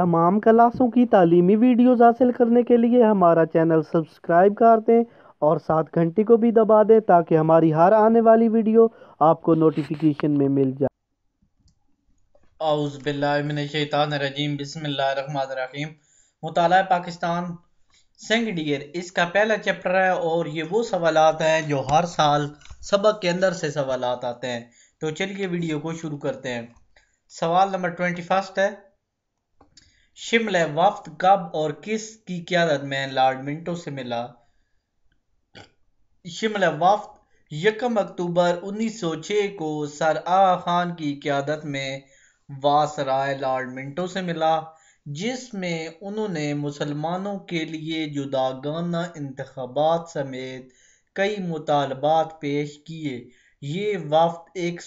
तमाम क्लासों की तालीमी वीडियोस हासिल करने के लिए हमारा चैनल सब्सक्राइब कर दें और सात घंटी को भी दबा दें ताकि हमारी हर आने वाली वीडियो आपको नोटिफिकेशन में मिल जाए आउज़बिल्लाशैतानरजीम पाकिस्तान सिंह डियर इसका पहला चैप्टर है और ये वो सवालत हैं जो हर साल सबक के अंदर से सवाल आते हैं तो चलिए वीडियो को शुरू करते हैं सवाल नंबर ट्वेंटी फर्स्ट है शिमला वफ्त कब और किस की क्यादत में लॉर्ड मिंटो से मिला शिमला वफ्द यकम अक्टूबर 1906 को सर आ खान की क्यादत में वासराय लॉर्ड मिंटो से मिला जिसमें उन्होंने मुसलमानों के लिए जुदागाना इंतबात समेत कई मुतालबात पेश किए ये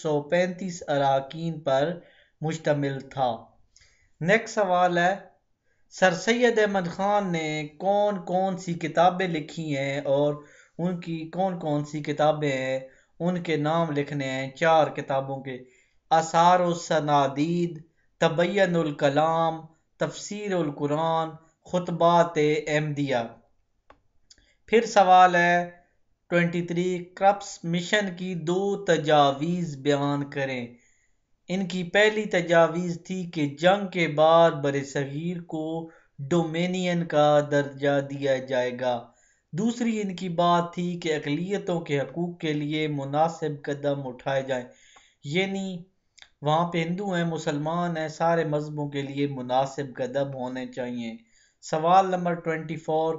सौ 135 अरकान पर मुश्तमिल था नेक्स्ट सवाल है सर सैद अहमद ख़ान ने कौन कौन सी किताबें लिखी हैं और उनकी कौन कौन सी किताबें हैं उनके नाम लिखने हैं चार किताबों के आसार सनादीद तबैनकलाम तफसरकुरान खुतबात अहमदिया फिर सवाल है ट्वेंटी थ्री क्रप्स मिशन की दो तजावीज़ बयान करें इनकी पहली तजावीज़ थी कि जंग के बाद सगीर को डोमिनियन का दर्जा दिया जाएगा दूसरी इनकी बात थी कि अकलीतों के हकूक़ के लिए मुनासिब कदम उठाए जाए यानी वहाँ पे हिंदू हैं मुसलमान हैं सारे मजहबों के लिए मुनासिब कदम होने चाहिए सवाल नंबर ट्वेंटी फोर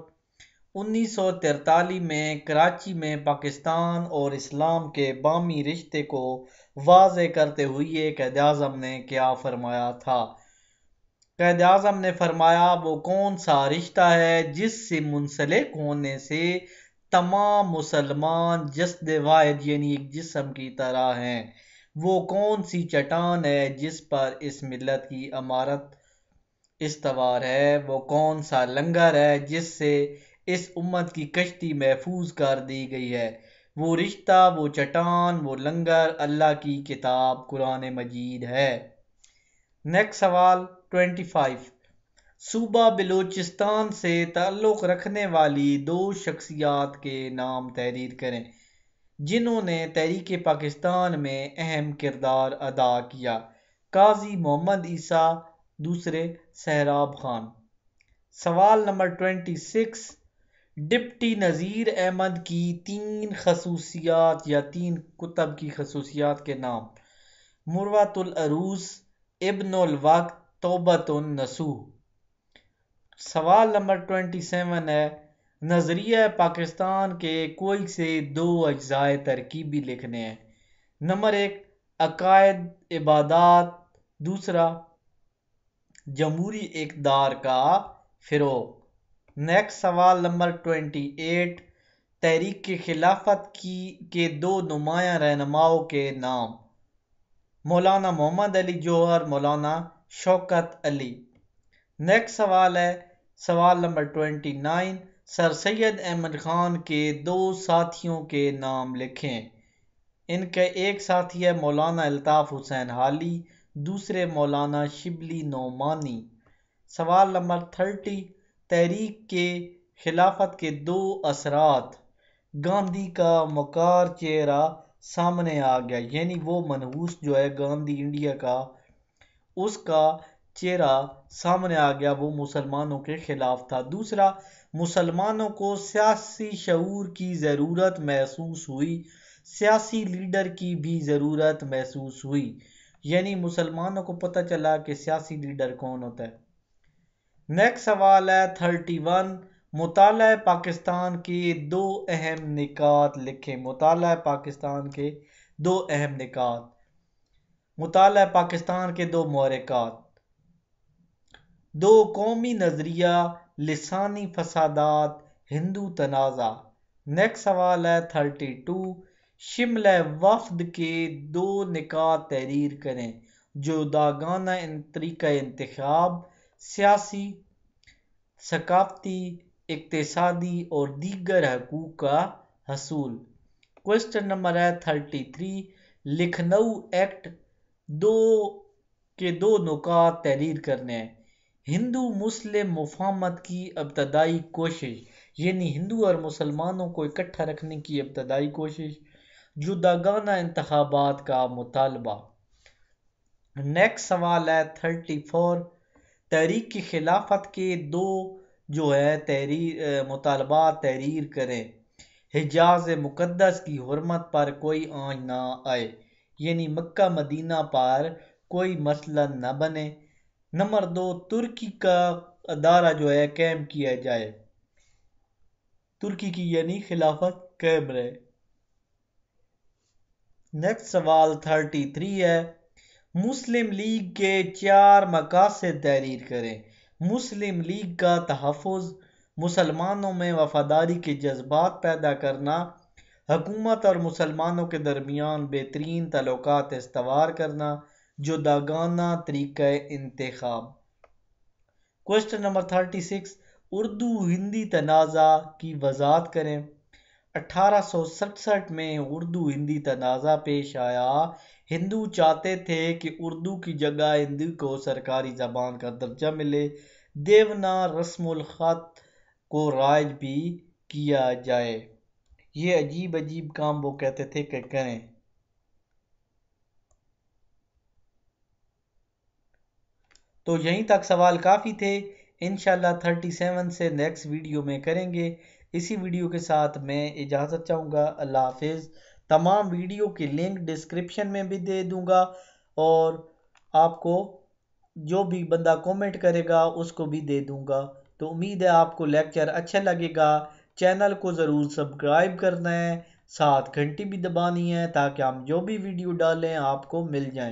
उन्नीस सौ तिरतालीस में कराची में पाकिस्तान और इस्लाम के बामी रिश्ते को वाज करते हुए कैद अजम ने क्या फरमाया था कैद अजम ने फरमाया वो कौन सा रिश्ता है जिससे मुंसलिक होने से तमाम मुसलमान जसद वायद यानी एक जिसम की तरह हैं वो कौन सी चटान है जिस पर इस मिलत की अमारत इस्तवार है वो कौन सा लंगर है जिससे इस उम्मत की कश्ती महफूज कर दी गई है वो रिश्ता वो चटान वो लंगर अल्लाह की किताब कुरान मजीद है नेक्स्ट सवाल 25 सूबा बलूचिस्तान से ताल्लुक़ रखने वाली दो शख्सियात के नाम तहरीर करें जिन्होंने तहरीक पाकिस्तान में अहम किरदार अदा किया काजी मोहम्मद ईसा दूसरे सहराब खान सवाल number twenty six deputy Nazir Ahmad की तीन खसूसियात या तीन कुतब की खसूसियात के नाम मुरवातुलरूस इब्नवक्त तोबतनसू सवाल नंबर ट्वेंटी सेवन है नज़रिया पाकिस्तान के कोई से दो अज्जाए तरकीबी लिखने हैं नंबर एक अकायद इबादत दूसरा जमहूरी इकदार का फ़िरोग नेक्स्ट सवाल नंबर ट्वेंटी एट तहरीक के खिलाफत की के दो नुमाया रहनुमाओं के नाम मौलाना मोहम्मद अली जौहर मौलाना शौकत अली नेक्स्ट सवाल है सवाल number twenty nine sir Syed Ahmad Khan के दो साथियों के नाम लिखें इनके एक साथी है मौलाना अल्ताफ़ हुसैन हाली दूसरे मौलाना शिबली नोमानी सवाल नंबर थर्टी तहरीक के खिलाफत के दो असरात गांधी का मकार चेहरा सामने आ गया यानी वो मनहूस जो है गांधी इंडिया का उसका चेहरा सामने आ गया वो मुसलमानों के खिलाफ था दूसरा मुसलमानों को सियासी शूर की ज़रूरत महसूस हुई सियासी लीडर की भी ज़रूरत महसूस हुई यानी मुसलमानों को पता चला कि सियासी लीडर कौन होता है नेक्स्ट सवाल है थर्टी वन मुताल पाकिस्तान के दो अहम निकात लिखें मुताल पाकिस्तान के दो अहम निकात मुताल पाकिस्तान के दो महरक़ात दो कौमी नज़रिया लसानी फसादात हिंदू तनाज़ा नेक्स्ट सवाल है थर्टी टू शिमला वफद के दो निकात तहरीर करें जो दागाना तरीका इंतब सियासी सकाफ़ती इकतसादी और दीगर हकूक़ का हसूल क्वेश्चन नंबर है थर्टी थ्री लखनऊ एक्ट दो के दो नुका तहरीर करने हैं हिंदू मुस्लिम मुफामत की अब्तदाई कोशिश यानी हिंदू और मुसलमानों को इकट्ठा रखने की अब्तदाई कोशिश जुदागाना इंतबात का मुतालबा नेक्स्ट सवाल है थर्टी फोर तहरीक की खिलाफत के दो जो है तहरीर मुतालबा तहरीर करें हिजाज मुकदस की हरमत पर कोई आँच ना आए यानी मक्का मदीना पर कोई मसला न बने नंबर दो तुर्की का अदारा जो है कैम किया जाए तुर्की की यानी खिलाफत कैम रहे नेक्स्ट सवाल थर्टी थ्री है मुस्लिम लीग के चार मकासद तहरीर करें मुस्लिम लीग का तहफ़ मुसलमानों में वफादारी के जज्बात पैदा करना हकूमत और मुसलमानों के दरमियान बेहतरीन तल्क इस्तवार करना जो दागाना तरीक़ इंतखब question number thirty six Urdu Hindi तनाज़ा की वजात करें अठारह सौ सड़सठ में उर्दू हिंदी तनाज़ा पेश आया हिंदू चाहते थे कि उर्दू की जगह हिंदी को सरकारी ज़बान का दर्जा मिले देवना रस्मखत को राज भी किया जाए ये अजीब अजीब काम वो कहते थे कि करें तो यहीं तक सवाल काफ़ी थे इन थर्टी सेवन से नेक्स्ट वीडियो में करेंगे इसी वीडियो के साथ मैं इजाज़त चाहूँगा अल्लाह हाफिज़ तमाम वीडियो की लिंक डिस्क्रिप्शन में भी दे दूंगा और आपको जो भी बंदा कमेंट करेगा उसको भी दे दूंगा तो उम्मीद है आपको लेक्चर अच्छा लगेगा चैनल को ज़रूर सब्सक्राइब करना है साथ घंटी भी दबानी है ताकि हम जो भी वीडियो डालें आपको मिल जाए